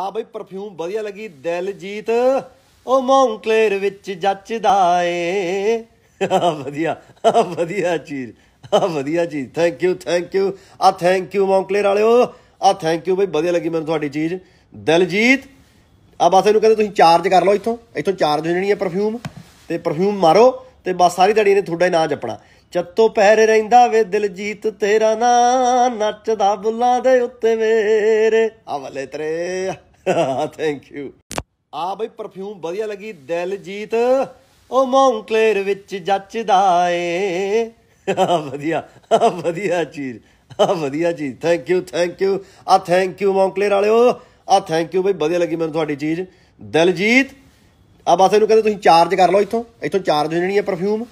ਆ ਬਈ ਪਰਫਿਊਮ ਵਧੀਆ ਲੱਗੀ ਦਿਲਜੀਤ ਉਹ ਮੌਂਕਲੇਰ ਵਿੱਚ ਜੱਚਦਾ ਏ ਵਧੀਆ ਵਧੀਆ ਚੀਜ਼ ਆ ਵਧੀਆ ਚੀਜ਼ ਥੈਂਕ ਯੂ ਥੈਂਕ ਯੂ ਆ ਥੈਂਕ ਯੂ ਮੌਂਕਲੇਰ ਵਾਲਿਓ ਆ ਥੈਂਕ ਯੂ ਬਈ ਵਧੀਆ ਲੱਗੀ ਮੈਨੂੰ ਤੁਹਾਡੀ ਚੀਜ਼ ਦਿਲਜੀਤ ਆ ਬਸ ਇਹਨੂੰ ਕਹਿੰਦੇ ਤੁਸੀਂ ਚਾਰਜ ਕਰ ਲਓ ਇੱਥੋਂ ਇੱਥੋਂ ਚਾਰਜ ਹੋ ਜਣੀ ਹੈ ਪਰਫਿਊਮ ਤੇ ਪਰਫਿਊਮ ਮਾਰੋ ਤੇ ਬਸ ਸਾਰੀ ਦਿਹਾੜੀ ਇਹਨੇ ਤੁਹਾਡਾ ਹੀ ਨਾਂ ਜਪਣਾ ਚੱਤੋ ਪਹਿਰ ਰਹਿੰਦਾ ਵੇ ਦਿਲਜੀਤ ਤੇਰਾ ਨਾਂ ਨੱਚਦਾ ਬੁੱਲਾਂ ਦੇ ਉੱਤੇ ਮੇਰੇ ਹਵਲੇ ਤਰੇ ਥੈਂਕ ਯੂ ਆ ਬਈ ਪਰਫਿਊਮ ਵਧੀਆ ਲੱਗੀ ਦਿਲਜੀਤ ਉਹ ਮੌਂਕਲੇਰ ਵਿੱਚ ਜੱਚਦਾ ਏ ਵਧੀਆ ਵਧੀਆ ਚੀਜ਼ ਆ ਵਧੀਆ ਚੀਜ਼ ਥੈਂਕ ਯੂ ਥੈਂਕ ਯੂ ਆ ਥੈਂਕ ਯੂ ਮੌਂਕਲੇਰ ਵਾਲਿਓ ਆ ਥੈਂਕ ਯੂ ਬਈ ਵਧੀਆ ਲੱਗੀ ਮੈਨੂੰ ਤੁਹਾਡੀ ਚੀਜ਼ ਦਿਲਜੀਤ ਆ ਬਸ ਇਹਨੂੰ ਕਹਿੰਦੇ ਤੁਸੀਂ ਚਾਰਜ ਕਰ ਲਓ ਇੱਥੋਂ ਇੱਥੋਂ ਚਾਰਜ ਹੋ ਜਣੀ ਹੈ ਪਰਫਿਊਮ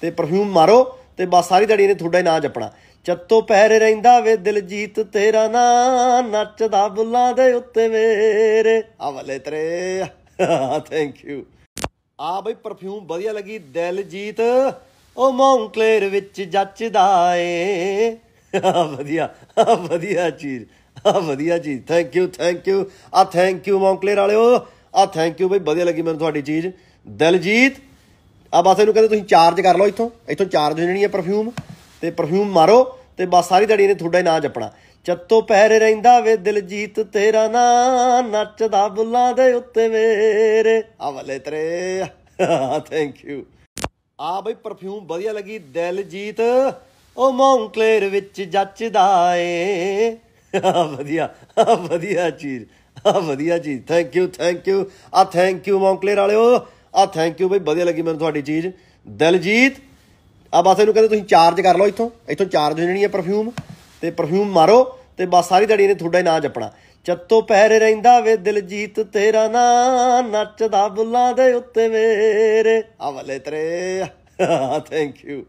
ਤੇ ਪਰਫਿਊਮ ਮਾਰੋ ਤੇ ਬਸ ਸਾਰੀ ਦਿਹਾੜੀ ਇਹਨੇ ਤੁਹਾਡਾ ਹੀ ਨਾਂ ਜਪਣਾ ਚੱਤੋ ਪਹਿਰ ਰਹਿੰਦਾ ਵੇ ਦਿਲਜੀਤ ਤੇਰਾ ਨਾਂ ਨੱਚਦਾ ਬੁੱਲਾਂ ਦੇ ਉੱਤੇ ਮੇਰੇ ਆ ਵਲੇ ਤਰੇ ਥੈਂਕ ਯੂ ਆ ਬਈ ਪਰਫਿਊਮ ਵਧੀਆ ਲੱਗੀ ਦਿਲਜੀਤ ਉਹ ਮੌਂਕਲੇਰ ਵਿੱਚ ਜੱਚਦਾ ਏ ਵਧੀਆ ਵਧੀਆ ਚੀਜ਼ ਆ ਵਧੀਆ ਚੀਜ਼ ਥੈਂਕ ਯੂ ਥੈਂਕ ਯੂ ਆ ਥੈਂਕ ਯੂ ਮੌਂਕਲੇਰ ਵਾਲਿਓ ਆ ਥੈਂਕ ਯੂ ਬਈ ਵਧੀਆ ਲੱਗੀ ਮੈਨੂੰ ਤੁਹਾਡੀ ਚੀਜ਼ ਦਿਲਜੀਤ ਆ ਬਸ ਇਹਨੂੰ ਕਹਿੰਦੇ ਤੁਸੀਂ ਚਾਰਜ ਕਰ ਲਓ ਇੱਥੋਂ ਇੱਥੋਂ ਚਾਰਜ ਹੋ ਜਣੀ ਹੈ ਪਰਫਿਊਮ ਤੇ ਪਰਫਿਊਮ ਮਾਰੋ ਤੇ ਬਸ ਸਾਰੀ ਦਿਹਾੜੀ ਇਹਨੇ ਤੁਹਾਡਾ ਹੀ ਨਾਂ ਜਪਣਾ ਚੱਤੋ ਪਹਿਰ ਰਹਿੰਦਾ ਵੇ ਦਿਲਜੀਤ ਤੇਰਾ ਨਾਂ ਨੱਚਦਾ ਬੁੱਲਾਂ ਦੇ ਉੱਤੇ ਮੇਰੇ ਆ ਵਲੇ ਤੇਰੇ ਥੈਂਕ ਯੂ ਆ ਬਈ ਪਰਫਿਊਮ ਵਧੀਆ ਲੱਗੀ ਦਿਲਜੀਤ ਉਹ ਮੌਂਕਲੇਰ ਵਿੱਚ ਜੱਚਦਾ ਏ ਵਧੀਆ ਵਧੀਆ ਚੀਜ਼ ਆ ਵਧੀਆ ਚੀਜ਼ ਥੈਂਕ ਯੂ ਥੈਂਕ ਯੂ ਆ ਥੈਂਕ ਯੂ ਮੌਂਕਲੇਰ ਵਾਲਿਓ ਆ ਥੈਂਕ ਯੂ ਬਈ ਵਧੀਆ ਲੱਗੀ ਮੈਨੂੰ ਤੁਹਾਡੀ ਚੀਜ਼ ਦਿਲਜੀਤ ਆ ਬਸ ਇਹਨੂੰ ਕਹਿੰਦੇ ਤੁਸੀਂ ਚਾਰਜ ਕਰ ਲਓ ਇੱਥੋਂ ਇੱਥੋਂ ਚਾਰਜ ਹੋ ਜਣੀ ਹੈ ਪਰਫਿਊਮ ਤੇ ਪਰਫਿਊਮ ਮਾਰੋ ਤੇ ਬਸ ਸਾਰੀ ਦਿਹਾੜੀ ਇਹਨੇ ਤੁਹਾਡਾ ਹੀ ਨਾਂ ਜਪਣਾ ਚੱਤੋ ਪਹਿਰ ਰਹਿੰਦਾ ਵੇ ਦਿਲਜੀਤ ਤੇਰਾ ਨਾਂ ਨੱਚਦਾ ਬੁੱਲਾਂ ਦੇ ਉੱਤੇ ਮੇਰੇ ਆ ਤਰੇ ਥੈਂਕ ਯੂ